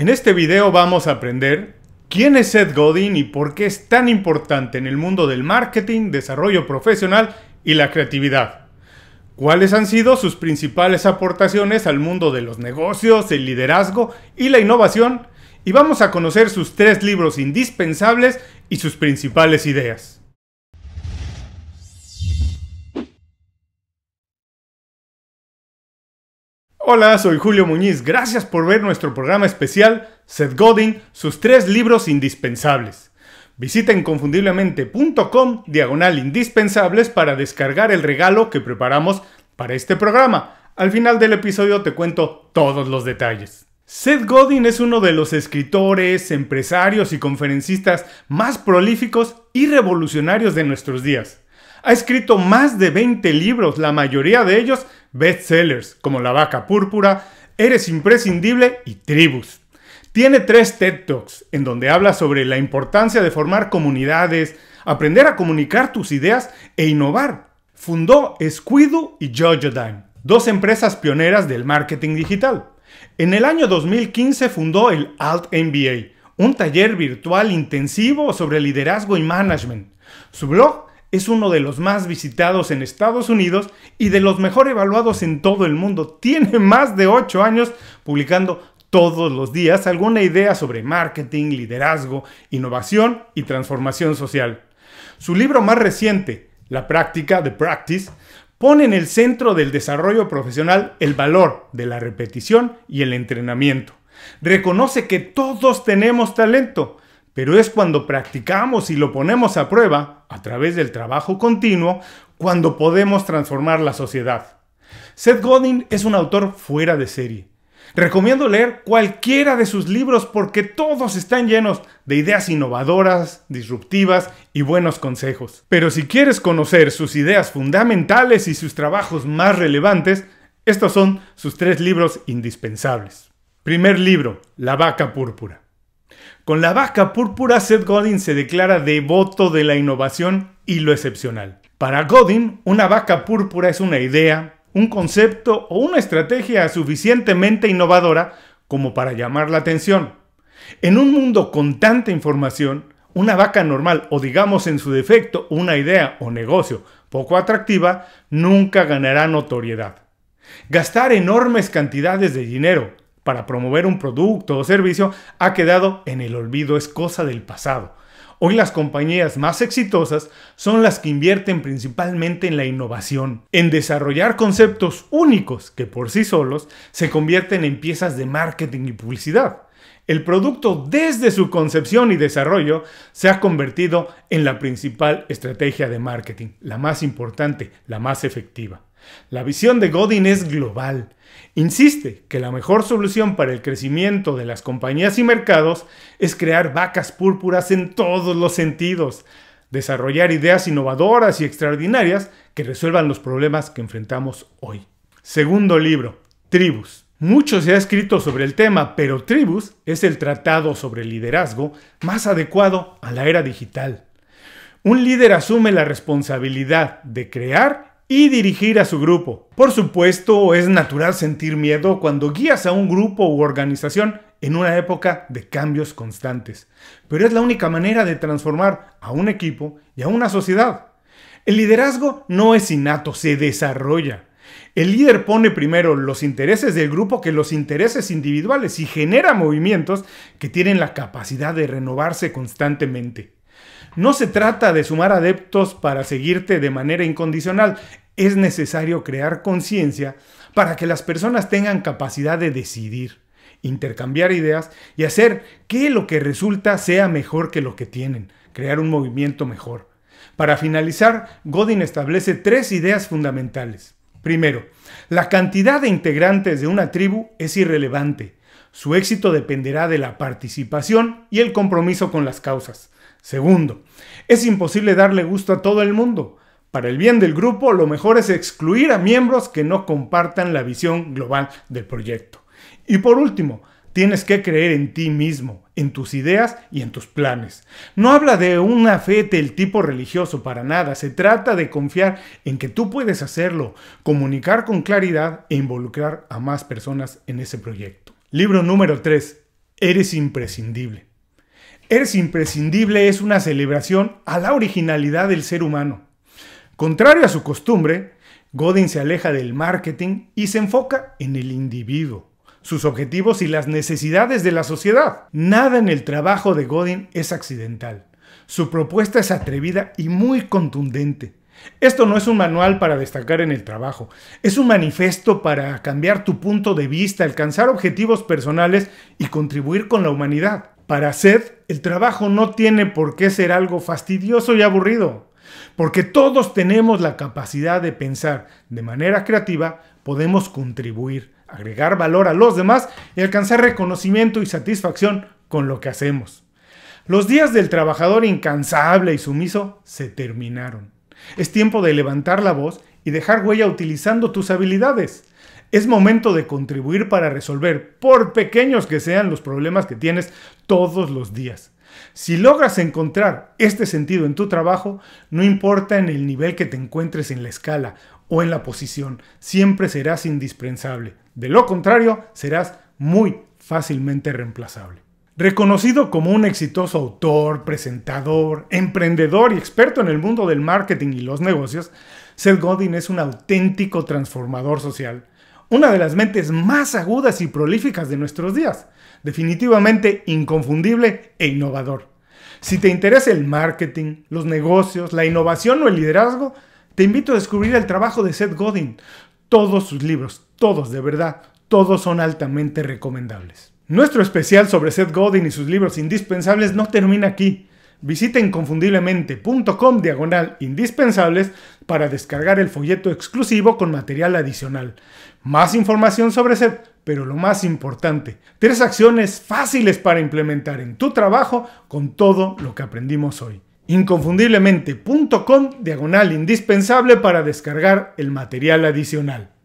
En este video vamos a aprender quién es Seth Godin y por qué es tan importante en el mundo del marketing, desarrollo profesional y la creatividad. Cuáles han sido sus principales aportaciones al mundo de los negocios, el liderazgo y la innovación. Y vamos a conocer sus tres libros indispensables y sus principales ideas. Hola, soy Julio Muñiz. Gracias por ver nuestro programa especial Seth Godin, sus tres libros indispensables. Visita inconfundiblemente.com diagonal indispensables para descargar el regalo que preparamos para este programa. Al final del episodio te cuento todos los detalles. Seth Godin es uno de los escritores, empresarios y conferencistas más prolíficos y revolucionarios de nuestros días. Ha escrito más de 20 libros, la mayoría de ellos bestsellers como La Vaca Púrpura, Eres Imprescindible y Tribus. Tiene tres TED Talks en donde habla sobre la importancia de formar comunidades, aprender a comunicar tus ideas e innovar. Fundó Squidu y Jojodime, dos empresas pioneras del marketing digital. En el año 2015 fundó el Alt MBA, un taller virtual intensivo sobre liderazgo y management. Su blog es uno de los más visitados en Estados Unidos y de los mejor evaluados en todo el mundo. Tiene más de 8 años publicando todos los días alguna idea sobre marketing, liderazgo, innovación y transformación social. Su libro más reciente, La práctica, de Practice, pone en el centro del desarrollo profesional el valor de la repetición y el entrenamiento. Reconoce que todos tenemos talento, pero es cuando practicamos y lo ponemos a prueba, a través del trabajo continuo, cuando podemos transformar la sociedad. Seth Godin es un autor fuera de serie. Recomiendo leer cualquiera de sus libros porque todos están llenos de ideas innovadoras, disruptivas y buenos consejos. Pero si quieres conocer sus ideas fundamentales y sus trabajos más relevantes, estos son sus tres libros indispensables. Primer libro, La vaca púrpura. Con la vaca púrpura, Seth Godin se declara devoto de la innovación y lo excepcional. Para Godin, una vaca púrpura es una idea, un concepto o una estrategia suficientemente innovadora como para llamar la atención. En un mundo con tanta información, una vaca normal o digamos en su defecto una idea o negocio poco atractiva nunca ganará notoriedad. Gastar enormes cantidades de dinero para promover un producto o servicio ha quedado en el olvido, es cosa del pasado. Hoy las compañías más exitosas son las que invierten principalmente en la innovación, en desarrollar conceptos únicos que por sí solos se convierten en piezas de marketing y publicidad. El producto desde su concepción y desarrollo se ha convertido en la principal estrategia de marketing, la más importante, la más efectiva. La visión de Godin es global. Insiste que la mejor solución para el crecimiento de las compañías y mercados es crear vacas púrpuras en todos los sentidos, desarrollar ideas innovadoras y extraordinarias que resuelvan los problemas que enfrentamos hoy. Segundo libro, Tribus. Mucho se ha escrito sobre el tema, pero Tribus es el tratado sobre liderazgo más adecuado a la era digital. Un líder asume la responsabilidad de crear y dirigir a su grupo. Por supuesto, es natural sentir miedo cuando guías a un grupo u organización en una época de cambios constantes, pero es la única manera de transformar a un equipo y a una sociedad. El liderazgo no es innato, se desarrolla. El líder pone primero los intereses del grupo que los intereses individuales y genera movimientos que tienen la capacidad de renovarse constantemente. No se trata de sumar adeptos para seguirte de manera incondicional, es necesario crear conciencia para que las personas tengan capacidad de decidir, intercambiar ideas y hacer que lo que resulta sea mejor que lo que tienen, crear un movimiento mejor. Para finalizar, Godin establece tres ideas fundamentales. Primero, la cantidad de integrantes de una tribu es irrelevante. Su éxito dependerá de la participación y el compromiso con las causas. Segundo, es imposible darle gusto a todo el mundo. Para el bien del grupo, lo mejor es excluir a miembros que no compartan la visión global del proyecto. Y por último, tienes que creer en ti mismo, en tus ideas y en tus planes. No habla de una fe del tipo religioso para nada, se trata de confiar en que tú puedes hacerlo, comunicar con claridad e involucrar a más personas en ese proyecto. Libro número 3. Eres imprescindible. Eres imprescindible es una celebración a la originalidad del ser humano. Contrario a su costumbre, Godin se aleja del marketing y se enfoca en el individuo, sus objetivos y las necesidades de la sociedad. Nada en el trabajo de Godin es accidental. Su propuesta es atrevida y muy contundente. Esto no es un manual para destacar en el trabajo, es un manifiesto para cambiar tu punto de vista, alcanzar objetivos personales y contribuir con la humanidad. Para Seth, el trabajo no tiene por qué ser algo fastidioso y aburrido. Porque todos tenemos la capacidad de pensar de manera creativa, podemos contribuir, agregar valor a los demás y alcanzar reconocimiento y satisfacción con lo que hacemos. Los días del trabajador incansable y sumiso se terminaron. Es tiempo de levantar la voz y dejar huella utilizando tus habilidades. Es momento de contribuir para resolver, por pequeños que sean los problemas que tienes todos los días. Si logras encontrar este sentido en tu trabajo, no importa en el nivel que te encuentres en la escala o en la posición, siempre serás indispensable. De lo contrario, serás muy fácilmente reemplazable. Reconocido como un exitoso autor, presentador, emprendedor y experto en el mundo del marketing y los negocios, Seth Godin es un auténtico transformador social, una de las mentes más agudas y prolíficas de nuestros días definitivamente inconfundible e innovador. Si te interesa el marketing, los negocios, la innovación o el liderazgo, te invito a descubrir el trabajo de Seth Godin. Todos sus libros, todos de verdad, todos son altamente recomendables. Nuestro especial sobre Seth Godin y sus libros indispensables no termina aquí. Visita inconfundiblemente.com diagonal indispensables para descargar el folleto exclusivo con material adicional. Más información sobre Seth pero lo más importante, tres acciones fáciles para implementar en tu trabajo con todo lo que aprendimos hoy. Inconfundiblemente.com diagonal indispensable para descargar el material adicional.